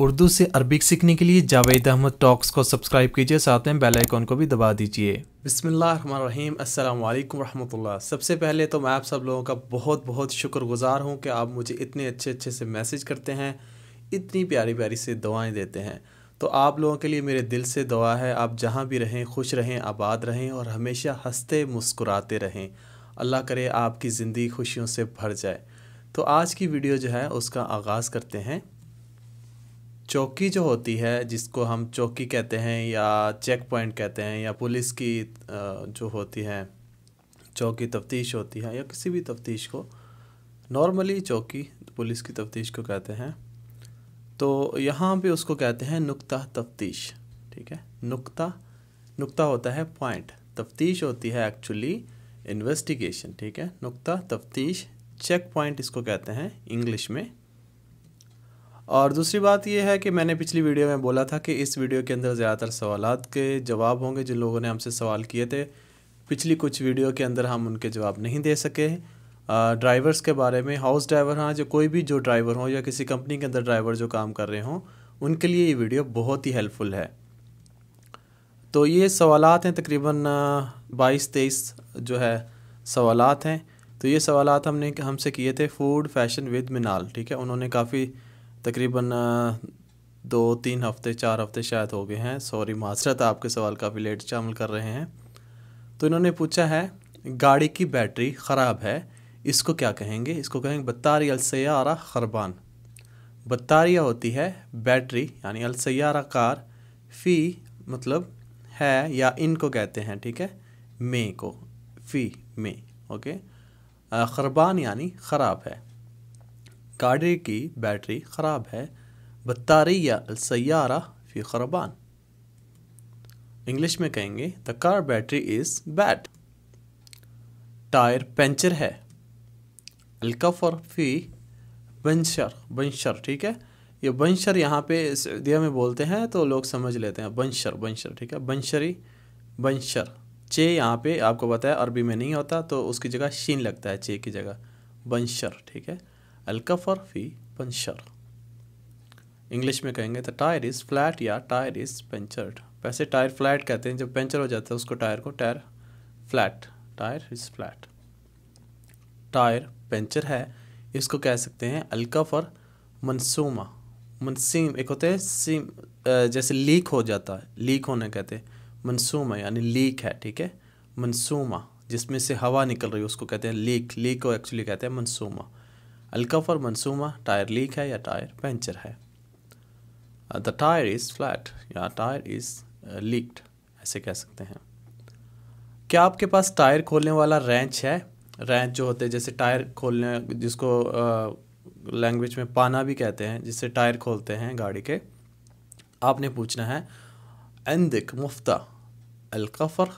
उर्दू से अरबिक सीखने के लिए जावेद अहमद टॉक्स को सब्सक्राइब कीजिए साथ में बेल आइकॉन को भी दबा दीजिए बिसमीम अल्लाम वरहमतुल्लाह सबसे पहले तो मैं आप सब लोगों का बहुत बहुत शुक्रगुजार हूँ कि आप मुझे इतने अच्छे अच्छे से मैसेज करते हैं इतनी प्यारी प्यारी से दुआएँ देते हैं तो आप लोगों के लिए मेरे दिल से दुआ है आप जहाँ भी रहें खुश रहें आबाद रहें और हमेशा हंसते मुस्कुराते रहें अल्लाह करे आपकी ज़िंदगी खुशियों से भर जाए तो आज की वीडियो जो है उसका आगाज़ करते हैं चौकी जो होती है जिसको हम चौकी कहते हैं या चेक पॉइंट कहते हैं या पुलिस की जो होती है चौकी तफ्तीश होती है या किसी भी तफ्तीश को नॉर्मली चौकी पुलिस की तफ्तीश को कहते हैं तो यहाँ पे उसको कहते हैं नुक्ता तफ्तीश ठीक है नुक्ता नुक्ता होता है पॉइंट तफ्तीश होती है एक्चुअली इन्वेस्टिगेशन ठीक है नुक्ता तफ्तीश चेक पॉइंट इसको कहते हैं इंग्लिश में और दूसरी बात यह है कि मैंने पिछली वीडियो में बोला था कि इस वीडियो के अंदर ज़्यादातर सवाल के जवाब होंगे जिन लोगों ने हमसे सवाल किए थे पिछली कुछ वीडियो के अंदर हम उनके जवाब नहीं दे सके ड्राइवर्स के बारे में हाउस ड्राइवर हाँ जो कोई भी जो ड्राइवर हो या किसी कंपनी के अंदर ड्राइवर जो काम कर रहे हों उनके लिए ये वीडियो बहुत ही हेल्पफुल है तो ये सवाल हैं तकरीबन बाईस तेईस जो है सवालत हैं तो ये सवाल हमने हमसे किए थे फूड फैशन विद मिनाल ठीक है उन्होंने काफ़ी तकरीबन दो तीन हफ्ते चार हफ्ते शायद हो गए हैं सॉरी माजरत आपके सवाल काफ़ी लेट शामिल कर रहे हैं तो इन्होंने पूछा है गाड़ी की बैटरी ख़राब है इसको क्या कहेंगे इसको कहेंगे बत्तारी अलसारा खरबान बत्तारिया होती है बैटरी यानी अलसारा कार फ़ी मतलब है या इनको कहते हैं ठीक है मे को फ़ी मे ओके खरबान यानी ख़राब है गाड़ी की बैटरी ख़राब है या अलसैारा फी खरबान इंग्लिश में कहेंगे the car battery is bad tyre puncture है अलकफ़र फी बंशर बंशर ठीक है ये बंशर यहाँ पे सऊदिया में बोलते हैं तो लोग समझ लेते हैं बंशर बंशर ठीक है बंशरी बंशर चे यहाँ पे आपको बताया अरबी में नहीं होता तो उसकी जगह शीन लगता है चे की जगह बंशर ठीक है अलकफ़र फी पंचर इंग्लिश में कहेंगे तो टायर इज़ फ्लैट या टायर इज़ पंचर्ड वैसे टायर फ्लैट कहते हैं जब पंचर हो जाता है उसको टायर को tyre flat tyre is flat tyre puncture है इसको कह सकते हैं अलकफ़र मनसूमा मनसीम एक होते हैं सीम जैसे लीक हो जाता है लीक होने कहते हैं मनसूमा यानी लीक है ठीक है मनसूमा जिसमें से हवा निकल रही है उसको कहते हैं लीक लीक को एक्चुअली कहते हैं मनसूमा अलकफ और मनसूमा टायर लीक है या टायर पंचर है द टायर इज़ फ्लैट या टायर इज़ लीक्ड ऐसे कह सकते हैं क्या आपके पास टायर खोलने वाला रेंच है रेंच जो होते हैं जैसे टायर खोलने जिसको लैंग्वेज uh, में पाना भी कहते हैं जिससे टायर खोलते हैं गाड़ी के आपने पूछना है एंदिक मुफ्ता अलकफ़र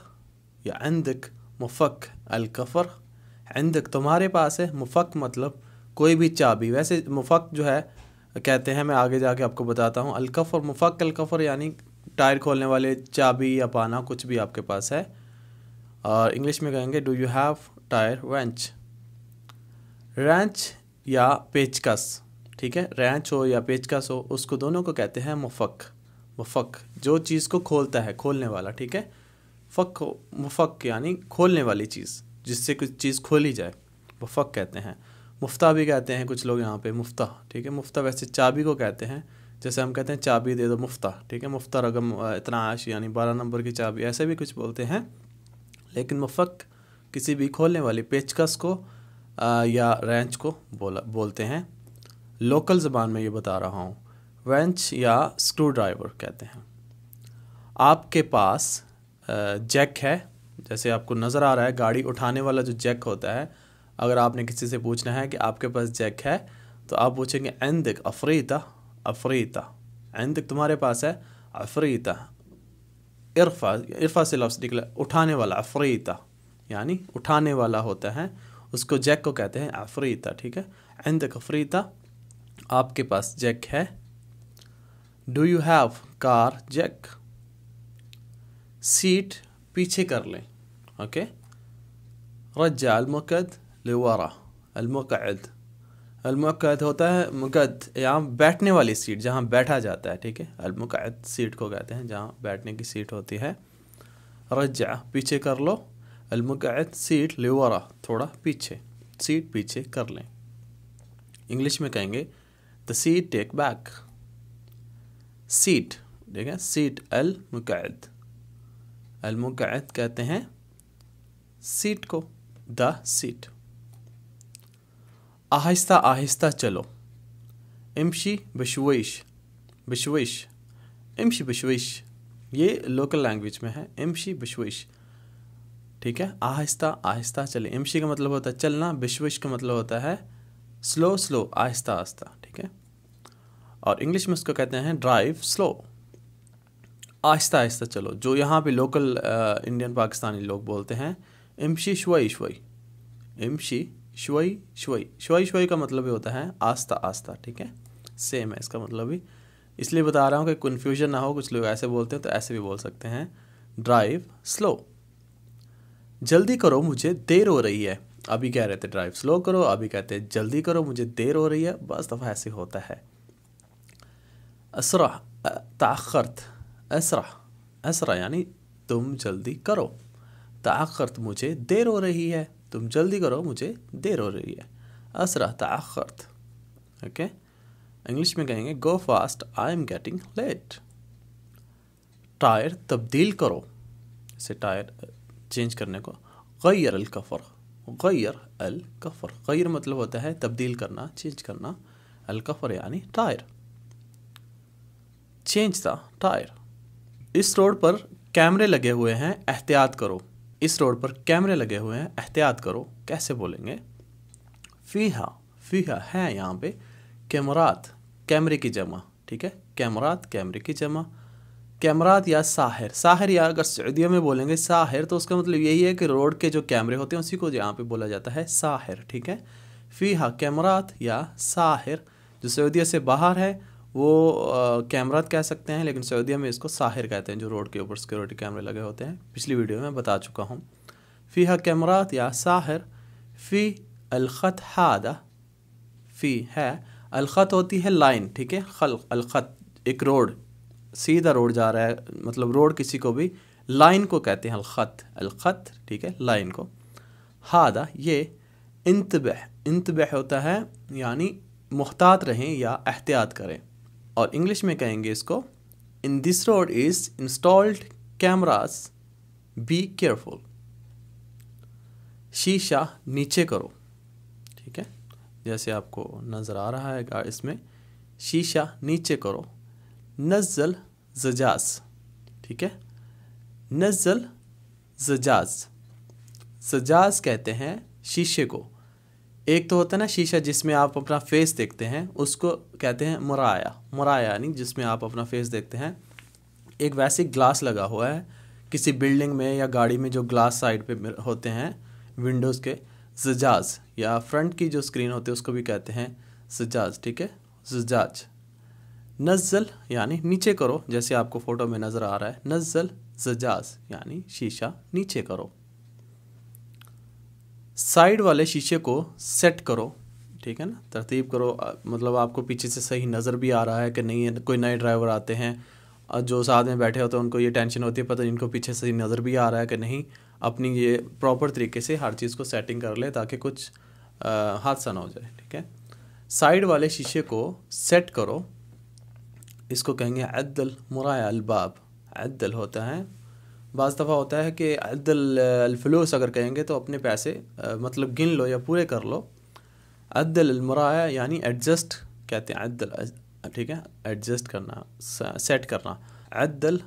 या एंदिक मुफक अलकफ़र एंदिक तुम्हारे पास है मुफक मतलब कोई भी चाबी वैसे मुफक जो है कहते हैं मैं आगे जाके आपको बताता हूँ अलकफ़ और मुफक अलकफ़ और यानी टायर खोलने वाले चाबी या पाना कुछ भी आपके पास है और इंग्लिश में कहेंगे do you have tyre wrench wrench या पेचकस ठीक है रेंच हो या पेचकस हो उसको दोनों को कहते हैं मुफक मुफक जो चीज़ को खोलता है खोलने वाला ठीक है फक मुफक यानी खोलने वाली चीज़ जिससे कुछ चीज़ खोली जाए मुफक कहते हैं मुफ्ता भी कहते हैं कुछ लोग यहाँ पे मुफ्ता ठीक है मुफ्ता वैसे चाबी को कहते हैं जैसे हम कहते हैं चाबी दे दो मुफ्ता ठीक है मुफ्ता रकम इतनाश यानी बारह नंबर की चाबी ऐसे भी कुछ बोलते हैं लेकिन मुफक किसी भी खोलने वाली पेचकस को आ, या रेंच को बोला बोलते हैं लोकल ज़बान में ये बता रहा हूँ रेंच या स्क्रू ड्राइवर कहते हैं आपके पास जैक है जैसे आपको नज़र आ रहा है गाड़ी उठाने वाला जो जैक होता है अगर आपने किसी से पूछना है कि आपके पास जैक है तो आप पूछेंगे एंदिक अफरीता अफरीता एंदिक तुम्हारे पास है अफरीता इरफा इरफा से लफ्ज़ निकला उठाने वाला अफरीता यानी उठाने वाला होता है उसको जैक को कहते हैं अफरीता ठीक है एंदिक अफरीता आपके पास जैक है do you have car jack seat पीछे कर लें ओके रज्जा अलमकद लेवारा अलमकद अलमकद होता है मकद यहाँ बैठने वाली सीट जहाँ बैठा जाता है ठीक है अलमकद सीट को कहते हैं जहाँ बैठने की सीट होती है रज्जा पीछे कर लो अलमकद सीट लेवारा थोड़ा पीछे सीट पीछे कर लें इंग्लिश में कहेंगे the seat take back seat ठीक है सीट अल मुकैद अल मुकैद कहते हैं सीट को द सीट आहिस्ता आहिस्ता चलो इमशी बिशवेश बिशवेश इमशी बिशवेश ये लोकल लैंग्वेज में है इमशी बिशवेश ठीक है आहिस्ता आहिस्ता चले इमशी का मतलब होता है चलना बिशविश का मतलब होता है स्लो स्लो आहिस्ता आहिस्ता ठीक है और इंग्लिश में उसको कहते हैं ड्राइव स्लो आहिस्ता आहिस्ता चलो जो यहाँ पे लोकल इंडियन पाकिस्तानी लोग बोलते हैं इमशी शुआई शुआई इमशी शुई शुई शुई शुई का मतलब भी होता है आस्था आस्था ठीक है सेम है इसका मतलब भी इसलिए बता रहा हूँ कि कन्फ्यूजन ना हो कुछ लोग ऐसे बोलते हैं तो ऐसे भी बोल सकते हैं ड्राइव स्लो जल्दी करो मुझे देर हो रही है अभी कह रहे थे ड्राइव स्लो करो अभी कहते हैं जल्दी करो मुझे देर हो रही है बस दफ़ा ऐसे होता है असरा ताखरत असरा असरा यानी तुम जल्दी करो ताखरत मुझे देर हो रही है तुम जल्दी करो मुझे देर हो रही है असरा तखरत ओके इंग्लिश में कहेंगे go fast I am getting late tyre तब्दील करो इसे टायर चेंज करने को गैर अल कफ़र गैर अल कफ़र गैर मतलब होता है तब्दील करना चेंज करना अल कफ़र यानी टायर चेंज था टायर इस रोड पर कैमरे लगे हुए हैं एहतियात करो इस रोड पर कैमरे लगे हुए हैं एहतियात करो कैसे बोलेंगे फीहा फीहा है यहाँ पे कैमरात कैमरे की जमा ठीक है कैमरात कैमरे की जमा कैमरात या साहिर साहिर या अगर सऊदिया में बोलेंगे साहिर तो उसका मतलब यही है कि रोड के जो कैमरे होते हैं उसी को यहाँ पे बोला जाता है साहिर ठीक है फीहा कैमरात या साहिर जो सऊदिया से बाहर है वो कैमरात कह सकते हैं लेकिन सऊदीया में इसको साहिर कहते हैं जो रोड के ऊपर सिक्योरिटी कैमरे लगे होते हैं पिछली वीडियो में बता चुका हूँ फ़ी है कैमरात या साहिर फ़ी अलखत हाद फ़ी है अलखत होती है लाइन ठीक है खल अलखत एक रोड सीधा रोड जा रहा है मतलब रोड किसी को भी लाइन को कहते हैं अलखत अलखत ठीक है लाइन को हाद ये इंतबह इंतबह होता है यानी मुहतात रहें या एहतियात करें और इंग्लिश में कहेंगे इसको in this road is installed cameras be careful शीशा नीचे करो ठीक है जैसे आपको नज़र आ रहा है इसमें शीशा नीचे करो नज़ल जजाज ठीक है नज़ल जजाज जजाज कहते हैं शीशे को एक तो होता है ना शीशा जिसमें आप अपना फेस देखते हैं उसको कहते हैं मुराया मुराया यानी जिसमें आप अपना फेस देखते हैं एक वैसे ग्लास लगा हुआ है किसी बिल्डिंग में या गाड़ी में जो ग्लास साइड पे होते हैं विंडोज़ के सजाज या फ्रंट की जो स्क्रीन होती है उसको भी कहते हैं सजाज ठीक है सजाज नज़ल यानी नीचे करो जैसे आपको फ़ोटो में नज़र आ रहा है नज़ल सजाज यानी शीशा नीचे करो साइड वाले शीशे को सेट करो ठीक है ना तरतीब करो मतलब आपको पीछे से सही नज़र भी आ रहा है कि नहीं है कोई नए ड्राइवर आते हैं और जो साथ में बैठे होते तो हैं उनको ये टेंशन होती है पता नहीं इनको पीछे से नज़र भी आ रहा है कि नहीं अपनी ये प्रॉपर तरीके से हर चीज़ को सेटिंग कर ले ताकि कुछ हादसा ना हो जाए ठीक है साइड वाले शीशे को सेट करो इसको कहेंगे अद्दल मुराया अलबाब अद्दल होता है बज़ दफ़ा होता है कि अदल अलफलूस अगर कहेंगे तो अपने पैसे मतलब गिन लो या पूरे कर लो अदल यानी एडजस्ट कहते हैं अदल ठीक है एडजस्ट करना सेट करना अदल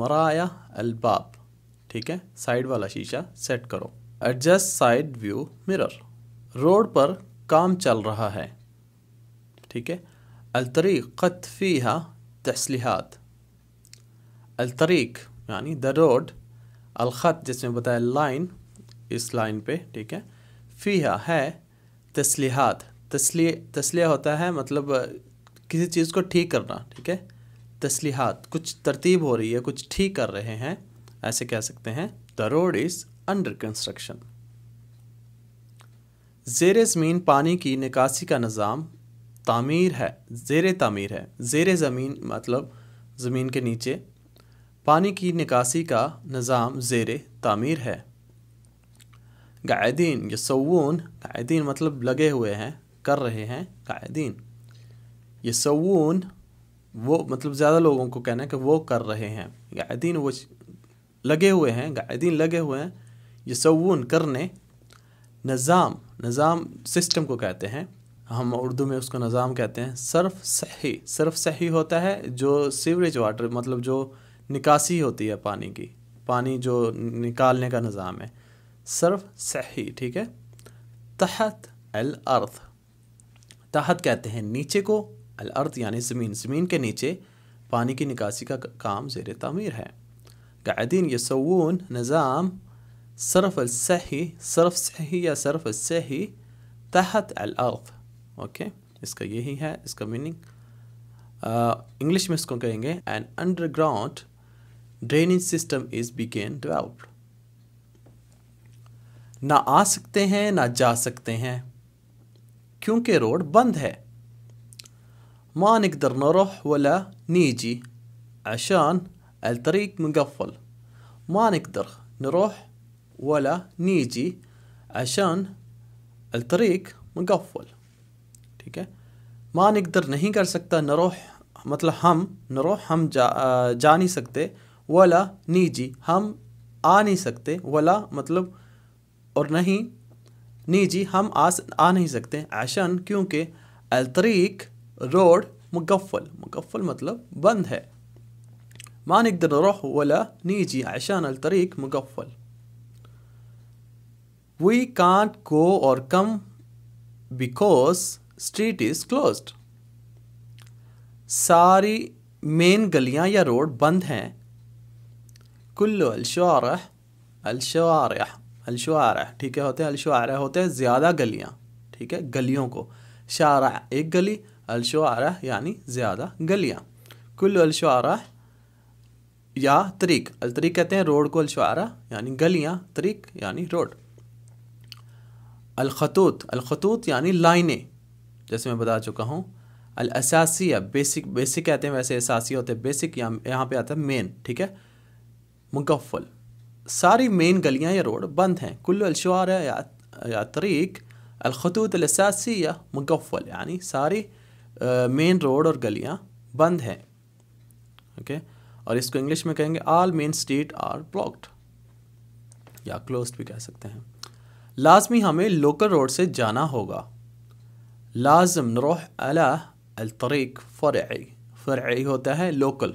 मराया ठीक है साइड वाला शीशा सेट करो adjust side view mirror road पर काम चल रहा है ठीक है अलतरीक़त हा तसलीहत अलतरीक़ यानी द रोड अलखत जिसमें बताया लाइन इस लाइन पे ठीक है फीहा है तस्लीहत तस्ली तस्लिया होता है मतलब किसी चीज़ को ठीक करना ठीक है तस्लिहात कुछ तरतीब हो रही है कुछ ठीक कर रहे हैं ऐसे कह सकते हैं the road is under construction जेर ज़मीन पानी की निकासी का निज़ाम तामीर है जेर तामीर है जेर ज़मीन मतलब ज़मीन के नीचे पानी की निकासी का निज़ाम ज़ेर तामीर है गायदीन यसवन गायदीन मतलब लगे हुए हैं कर रहे हैं गायदीन सवून वो मतलब ज़्यादा लोगों को कहना है कि वो कर रहे हैं गायदीन वो लगे हुए हैं गायदीन लगे हुए हैं सवून करने निज़ाम निज़ाम सिस्टम को कहते हैं हम उर्दू में उसको निज़ाम कहते हैं सर्फ सही सर्फ सही होता है जो सीवरेज वाटर मतलब जो निकासी होती है पानी की पानी जो निकालने का निज़ाम है सर्फ सही ठीक है तहत अल अर्थ तहत कहते हैं नीचे को अल अर्थ यानी ज़मीन ज़मीन के नीचे पानी की निकासी का काम जेर तमीर है कायदीन यसवून निज़ाम सर्फ अल सही सर्फ सही या सर्फ सही तहत अल अर्थ ओके इसका यही है इसका मीनिंग इंग्लिश में इसको कहेंगे an underground drainage system is began developed ना आ सकते हैं ना जा सकते हैं क्योंकि रोड बंद है मान इकदर नरोह वाला नीजी अशान अल तरीक मुगफल मान इकदर नरोह वाला नीजी अशान अल तरीक मुगफल ठीक है मान इकदर नहीं कर सकता नरोह मतलब हम नरोह हम जा नहीं सकते वला निजी हम आ नहीं सकते वला मतलब और नहीं निजी हम आ आ नहीं सकते आशन क्योंकि अलतरीक रोड मुगफल मुगफल मतलब बंद है ما نقدر रोह वला نيجي عشان अलतरीक مقفل we can't go or come because street is closed सारी मेन गलियां या रोड बंद हैं कुल्लु अलशार अलशार अलशुआरा ठीक है होते हैं अलशार होते हैं ज़्यादा गलियाँ ठीक है गलियों को शार एक गली अलशुआरा यानी ज़्यादा गलियाँ कुल्लु अलशार या तरीक अल तरीक कहते हैं रोड को अलशार यानी गलियाँ तरीक यानी रोड अलखतूत अलखतूत यानी लाइनें जैसे मैं बता चुका हूँ अलसासी या बेसिक बेसिक कहते हैं वैसे असासी होते हैं बेसिक यहाँ पे आता है मेन ठीक है मुगफ़ल सारी मेन गलियाँ या रोड बंद हैं कुल अलशवार या तरीक अलखतूत अलसासी या मुगफ़ल यानी सारी मेन रोड और गलियाँ बंद हैं ओके और इसको इंग्लिश में कहेंगे all main street are blocked या क्लोज भी कह सकते हैं लाजमी हमें लोकल रोड से जाना होगा लाजम नरोह अला तरीक फ़र फ़र होता है लोकल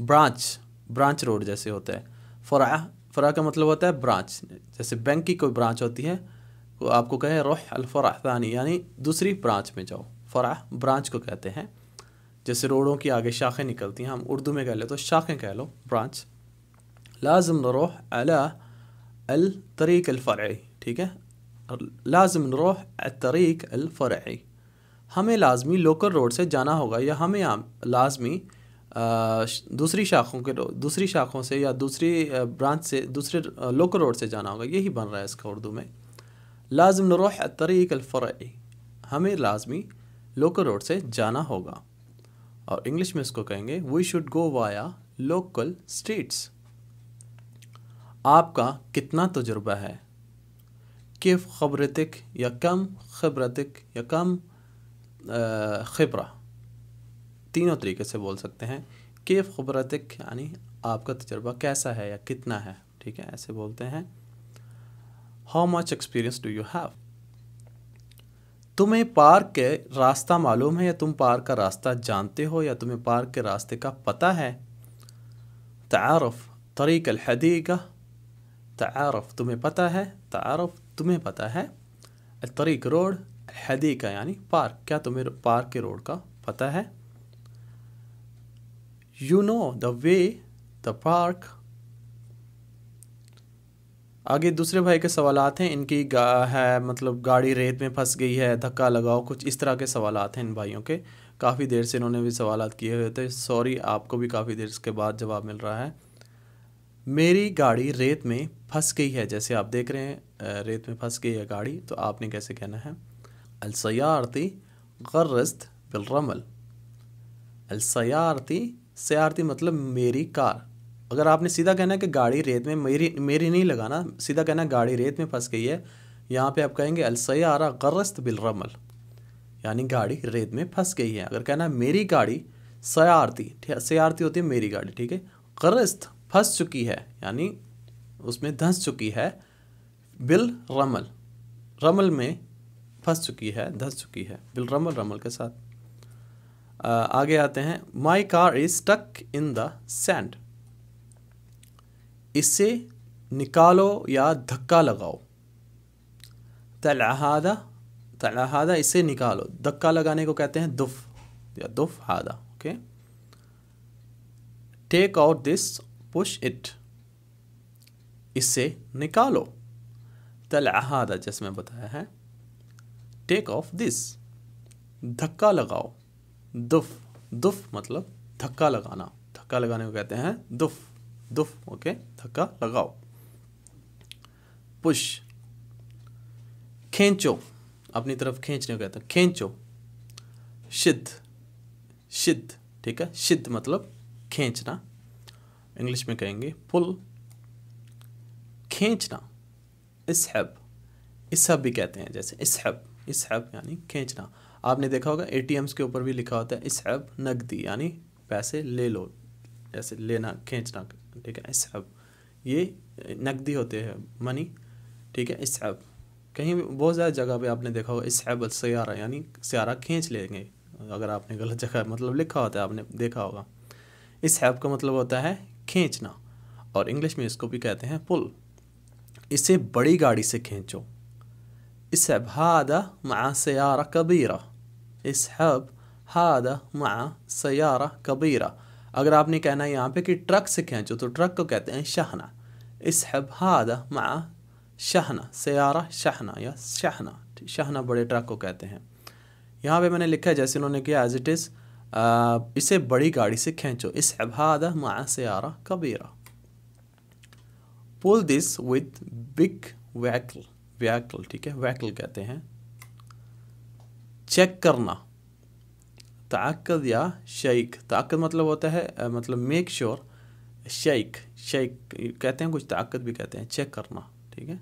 ब्रांच ब्रांच रोड जैसे होता है फ़रा फ़रा का मतलब होता है ब्रांच जैसे बैंक की कोई ब्रांच होती है वो आपको कहे रोह अलफ़रानी यानी दूसरी ब्रांच में जाओ फ़रा ब्रांच को कहते हैं जैसे रोडों की आगे शाखें निकलती हैं हम उर्दू में कह ले तो शाखें कह लो ब्रांच लाजम नरोह अला अल तरीक अलफ़रई ठीक है लाजम नरोह तरीक अलफरा हमें लाजमी लोकल रोड से जाना होगा या हमें लाजमी दूसरी शाखों के दूसरी शाखों से या दूसरी ब्रांच से दूसरे लोकल रोड से जाना होगा यही बन रहा है इसका उर्दू में लाजम नरोह तरीक अलफ़र हमें लाजमी लोकल रोड से जाना होगा और इंग्लिश में इसको कहेंगे we should go via local streets आपका कितना तजुर्बा है किफ खबरतिक या कम खबरतिक या कम खबरा तीनों तरीके से बोल सकते हैं केफ खबरतक यानी आपका तजर्बा कैसा है या कितना है ठीक है ऐसे बोलते हैं how much experience do you have तुम्हें पार्क के रास्ता मालूम है या तुम पार्क का रास्ता जानते हो या तुम्हें पार्क के रास्ते का पता है तारफ़ तरीक अलहदीका तारफ़ तुम्हें पता है तारफ़ तुम्हें पता है तरीक रोड हदीका यानी पार्क क्या तुम्हें पार्क के रोड का पता है you know the way the park आगे दूसरे भाई के सवाल हैं इनकी गा है मतलब गाड़ी रेत में फंस गई है धक्का लगाओ कुछ इस तरह के सवाल हैं इन भाइयों के काफ़ी देर से इन्होंने भी सवाल किए हुए थे सॉरी आपको भी काफ़ी देर के बाद जवाब मिल रहा है मेरी गाड़ी रेत में फंस गई है जैसे आप देख रहे हैं रेत में फंस गई है गाड़ी तो आपने कैसे कहना है अलसयारती गर्रस्त बिलरमल अलसयारती सियारती मतलब मेरी कार अगर आपने सीधा कहना है कि गाड़ी रेत में मेरी मेरी नहीं लगाना सीधा कहना है गाड़ी रेत में फंस गई है यहाँ पे आप कहेंगे अलसयारा गरस्त बिलरमल यानी गाड़ी रेत में फंस गई है अगर कहना है मेरी गाड़ी सयारती सयारती होती है मेरी गाड़ी ठीक है गरस्त फंस चुकी है यानी उसमें धंस चुकी है बिल रमल रमल में फंस चुकी है धंस चुकी है बिल रमल रमल के साथ आगे आते हैं my car is stuck in the sand इसे निकालो या धक्का लगाओ तलाहादा तलाहादा इसे निकालो धक्का लगाने को कहते हैं दुफ या दुफ हादा okay take out this push it इसे निकालो तलाहादा जैसे मैं बताया है टेक ऑफ दिस धक्का लगाओ दुफ दुफ मतलब धक्का लगाना धक्का लगाने को कहते हैं दुफ दुफ ओके धक्का लगाओ पुश खेचो अपनी तरफ खींचने को कहते हैं खेचो सिद्ध सिद्ध ठीक है सिद्ध मतलब खींचना इंग्लिश में कहेंगे पुल खींचना इसहब इसहब भी कहते हैं जैसे इसहब इसहब यानी खींचना आपने देखा होगा ए के ऊपर भी लिखा होता है इस हब नकदी यानी पैसे ले लो जैसे लेना खींचना ठीक है हब ये नकदी होते हैं मनी ठीक है इस हब कहीं बहुत ज़्यादा जगह पे आपने देखा होगा इस हैब सयारा यानी सयारा खींच लेंगे अगर आपने गलत जगह मतलब लिखा होता है आपने देखा होगा इस हैब का मतलब होता है खींचना और इंग्लिश में इसको भी कहते हैं पुल इसे बड़ी गाड़ी से खींचो हैब हाद मा सारा कबीरा इसहब हादा मा सयारा कबीरा अगर आपने कहना है यहाँ पे कि ट्रक से खींचो तो ट्रक को कहते हैं शाहना इसहब हादा मा शाहना सयारा शाहना या शाहना शाहना बड़े ट्रक को कहते हैं यहाँ पे मैंने लिखा है जैसे उन्होंने किया एज इट इज़ इसे बड़ी गाड़ी से खींचो इस अबादा मा सयारा कबीरा pull this with big vehicle vehicle ठीक है वैकल कहते हैं चेक करना ताकद या शेक ताकद मतलब होता है मतलब मेक श्योर शेक शेक कहते हैं कुछ ताकत भी कहते हैं चेक करना ठीक है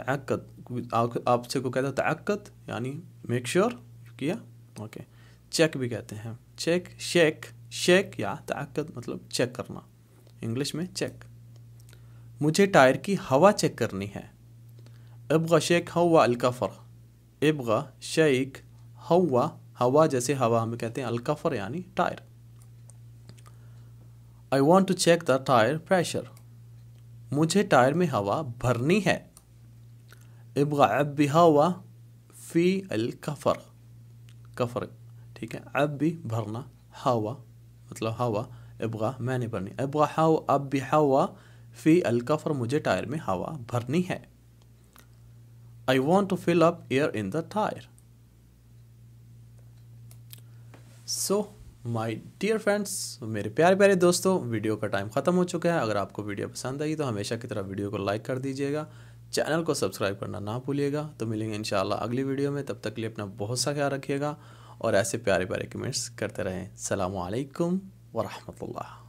ताकत आपसे को कहते हैं ताकत यानी मेक श्योर किया ओके चेक भी कहते हैं चेक शेक शेक या ताकत मतलब चेक करना इंग्लिश में चेक मुझे टायर की हवा चेक करनी है अब शेक हवा अलकाफर एबगा शेख हवा हवा जैसे हवा हमें कहते हैं अलकफर यानी tyre I want to check the tyre pressure मुझे टायर में हवा भरनी है इबगा अब भी हवा फी अल कफर कफर ठीक है अब भी भरना हवा मतलब हवा इबगा मैंने भरनी इबगा हवा अब भी हवा फी अल कफर मुझे टायर में हवा भरनी है I want to fill up air in the tyre so my dear friends मेरे प्यारे प्यारे दोस्तों वीडियो का टाइम ख़त्म हो चुका है अगर आपको वीडियो पसंद आई तो हमेशा की तरह वीडियो को लाइक कर दीजिएगा चैनल को सब्सक्राइब करना ना भूलिएगा तो मिलेंगे इन अगली वीडियो में तब तक के लिए अपना बहुत सा ख्याल रखिएगा और ऐसे प्यारे प्यारे कमेंट्स करते रहें सलामकुम वरहमल